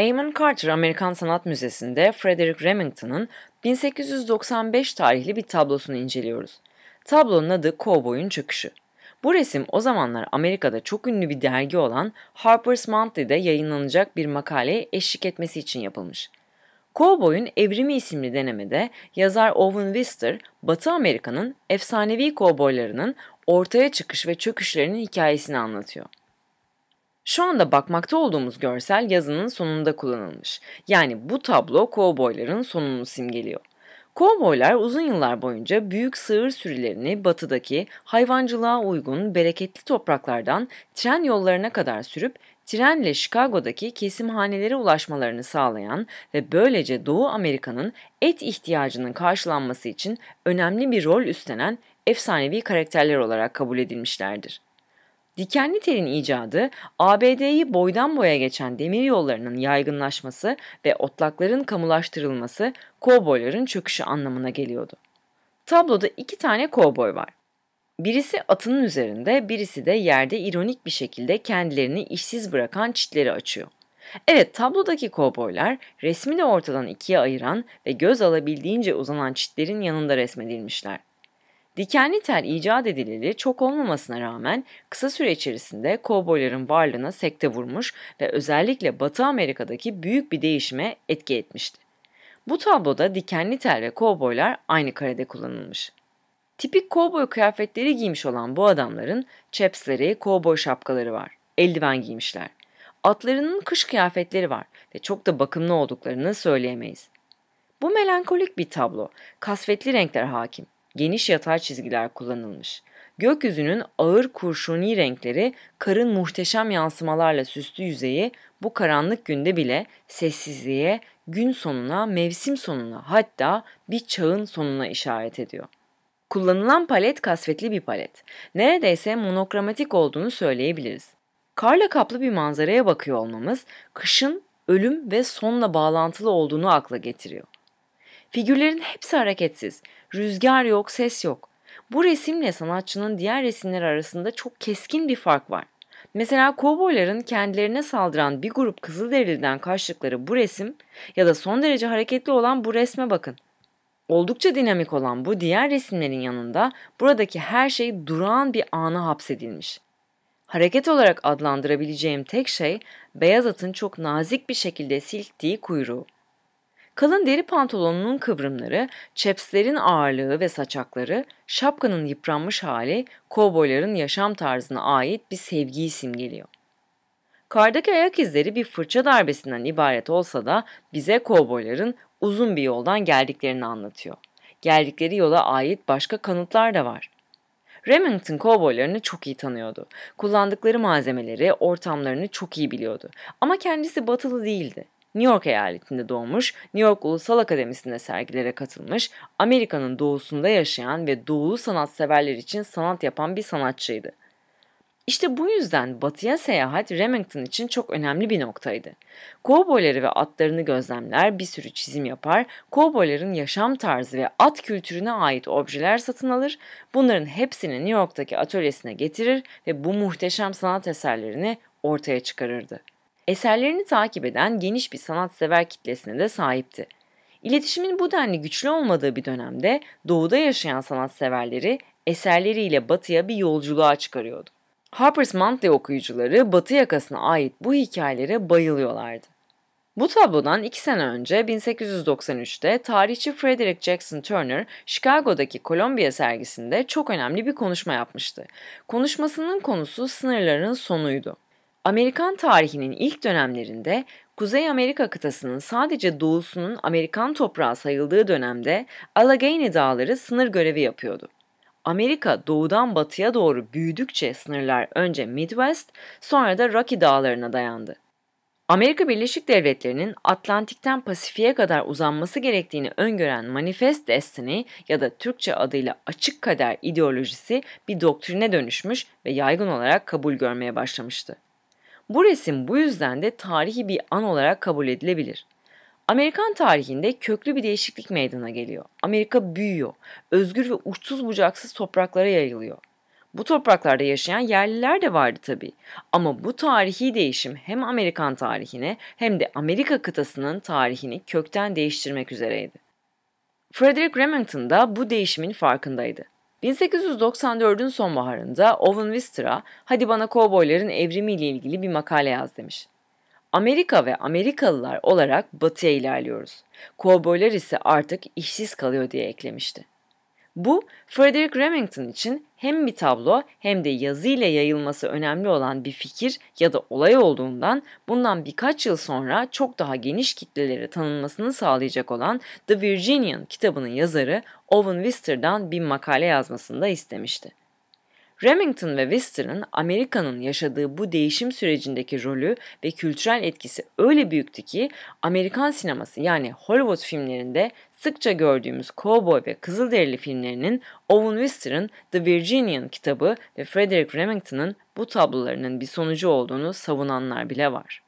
Amon Carter Amerikan Sanat Müzesi'nde Frederick Remington'ın 1895 tarihli bir tablosunu inceliyoruz. Tablonun adı Cowboy'un Çöküşü. Bu resim o zamanlar Amerika'da çok ünlü bir dergi olan Harper's Monthly'de yayınlanacak bir makaleye eşlik etmesi için yapılmış. Cowboy'un Evrimi isimli denemede yazar Owen Wister, Batı Amerika'nın efsanevi kovboylarının ortaya çıkış ve çöküşlerinin hikayesini anlatıyor. Şu anda bakmakta olduğumuz görsel yazının sonunda kullanılmış. Yani bu tablo kovboyların sonunu simgeliyor. Kovboylar uzun yıllar boyunca büyük sığır sürülerini batıdaki hayvancılığa uygun bereketli topraklardan tren yollarına kadar sürüp trenle Chicago'daki kesimhanelere ulaşmalarını sağlayan ve böylece Doğu Amerika'nın et ihtiyacının karşılanması için önemli bir rol üstlenen efsanevi karakterler olarak kabul edilmişlerdir. Dikenli telin icadı, ABD'yi boydan boya geçen demir yollarının yaygınlaşması ve otlakların kamulaştırılması kovboyların çöküşü anlamına geliyordu. Tabloda iki tane kovboy var. Birisi atının üzerinde, birisi de yerde ironik bir şekilde kendilerini işsiz bırakan çitleri açıyor. Evet tablodaki kovboylar resmini ortadan ikiye ayıran ve göz alabildiğince uzanan çitlerin yanında resmedilmişler. Dikenli tel icat edileli çok olmamasına rağmen kısa süre içerisinde kovboyların varlığına sekte vurmuş ve özellikle Batı Amerika'daki büyük bir değişime etki etmişti. Bu tabloda dikenli tel ve kovboylar aynı karede kullanılmış. Tipik kovboy kıyafetleri giymiş olan bu adamların çepsleri, kovboy şapkaları var. Eldiven giymişler. Atlarının kış kıyafetleri var ve çok da bakımlı olduklarını söyleyemeyiz. Bu melankolik bir tablo. Kasvetli renkler hakim. Geniş yatay çizgiler kullanılmış. Gökyüzünün ağır kurşuni renkleri karın muhteşem yansımalarla süslü yüzeyi bu karanlık günde bile sessizliğe, gün sonuna, mevsim sonuna hatta bir çağın sonuna işaret ediyor. Kullanılan palet kasvetli bir palet. Neredeyse monokramatik olduğunu söyleyebiliriz. Karla kaplı bir manzaraya bakıyor olmamız kışın ölüm ve sonla bağlantılı olduğunu akla getiriyor. Figürlerin hepsi hareketsiz. Rüzgar yok, ses yok. Bu resimle sanatçının diğer resimler arasında çok keskin bir fark var. Mesela kovboyların kendilerine saldıran bir grup Kızılderili'den kaçtıkları bu resim ya da son derece hareketli olan bu resme bakın. Oldukça dinamik olan bu diğer resimlerin yanında buradaki her şey durağan bir ana hapsedilmiş. Hareket olarak adlandırabileceğim tek şey beyaz atın çok nazik bir şekilde silktiği kuyruğu. Kalın deri pantolonunun kıvrımları, çepslerin ağırlığı ve saçakları, şapkanın yıpranmış hali, kovboyların yaşam tarzına ait bir sevgiyi simgeliyor. Kardaki ayak izleri bir fırça darbesinden ibaret olsa da bize kovboyların uzun bir yoldan geldiklerini anlatıyor. Geldikleri yola ait başka kanıtlar da var. Remington kovboylarını çok iyi tanıyordu. Kullandıkları malzemeleri, ortamlarını çok iyi biliyordu. Ama kendisi batılı değildi. New York eyaletinde doğmuş, New York Ulusal Akademisi'nde sergilere katılmış, Amerika'nın doğusunda yaşayan ve doğulu sanatseverler için sanat yapan bir sanatçıydı. İşte bu yüzden batıya seyahat Remington için çok önemli bir noktaydı. Kovboyları ve atlarını gözlemler, bir sürü çizim yapar, kovboyların yaşam tarzı ve at kültürüne ait objeler satın alır, bunların hepsini New York'taki atölyesine getirir ve bu muhteşem sanat eserlerini ortaya çıkarırdı eserlerini takip eden geniş bir sanatsever kitlesine de sahipti. İletişimin bu denli güçlü olmadığı bir dönemde doğuda yaşayan sanatseverleri eserleriyle batıya bir yolculuğa çıkarıyordu. Harper's Monthly okuyucuları batı yakasına ait bu hikayelere bayılıyorlardı. Bu tablodan iki sene önce 1893'te tarihçi Frederick Jackson Turner Chicago'daki Columbia sergisinde çok önemli bir konuşma yapmıştı. Konuşmasının konusu sınırların sonuydu. Amerikan tarihinin ilk dönemlerinde Kuzey Amerika kıtasının sadece doğusunun Amerikan toprağı sayıldığı dönemde Allegheny Dağları sınır görevi yapıyordu. Amerika doğudan batıya doğru büyüdükçe sınırlar önce Midwest sonra da Rocky Dağları'na dayandı. Amerika Birleşik Devletleri'nin Atlantik'ten Pasifik'e kadar uzanması gerektiğini öngören Manifest Destiny ya da Türkçe adıyla Açık Kader ideolojisi bir doktrine dönüşmüş ve yaygın olarak kabul görmeye başlamıştı. Bu resim bu yüzden de tarihi bir an olarak kabul edilebilir. Amerikan tarihinde köklü bir değişiklik meydana geliyor. Amerika büyüyor. Özgür ve uçsuz bucaksız topraklara yayılıyor. Bu topraklarda yaşayan yerliler de vardı tabii. Ama bu tarihi değişim hem Amerikan tarihini hem de Amerika kıtasının tarihini kökten değiştirmek üzereydi. Frederick Remington da bu değişimin farkındaydı. 1894'ün sonbaharında Owen Wistera, hadi bana kovboyların evrimiyle ilgili bir makale yaz demiş. Amerika ve Amerikalılar olarak batıya ilerliyoruz. Kovboylar ise artık işsiz kalıyor diye eklemişti. Bu Frederick Remington için hem bir tablo hem de yazıyla yayılması önemli olan bir fikir ya da olay olduğundan bundan birkaç yıl sonra çok daha geniş kitlelere tanınmasını sağlayacak olan The Virginian kitabının yazarı Owen Wister'dan bir makale yazmasını da istemişti. Remington ve Western'ın Amerika'nın yaşadığı bu değişim sürecindeki rolü ve kültürel etkisi öyle büyüktü ki Amerikan sineması yani Hollywood filmlerinde sıkça gördüğümüz cowboy ve kızılderili filmlerinin Owen Wister'ın The Virginian kitabı ve Frederick Remington'ın bu tablolarının bir sonucu olduğunu savunanlar bile var.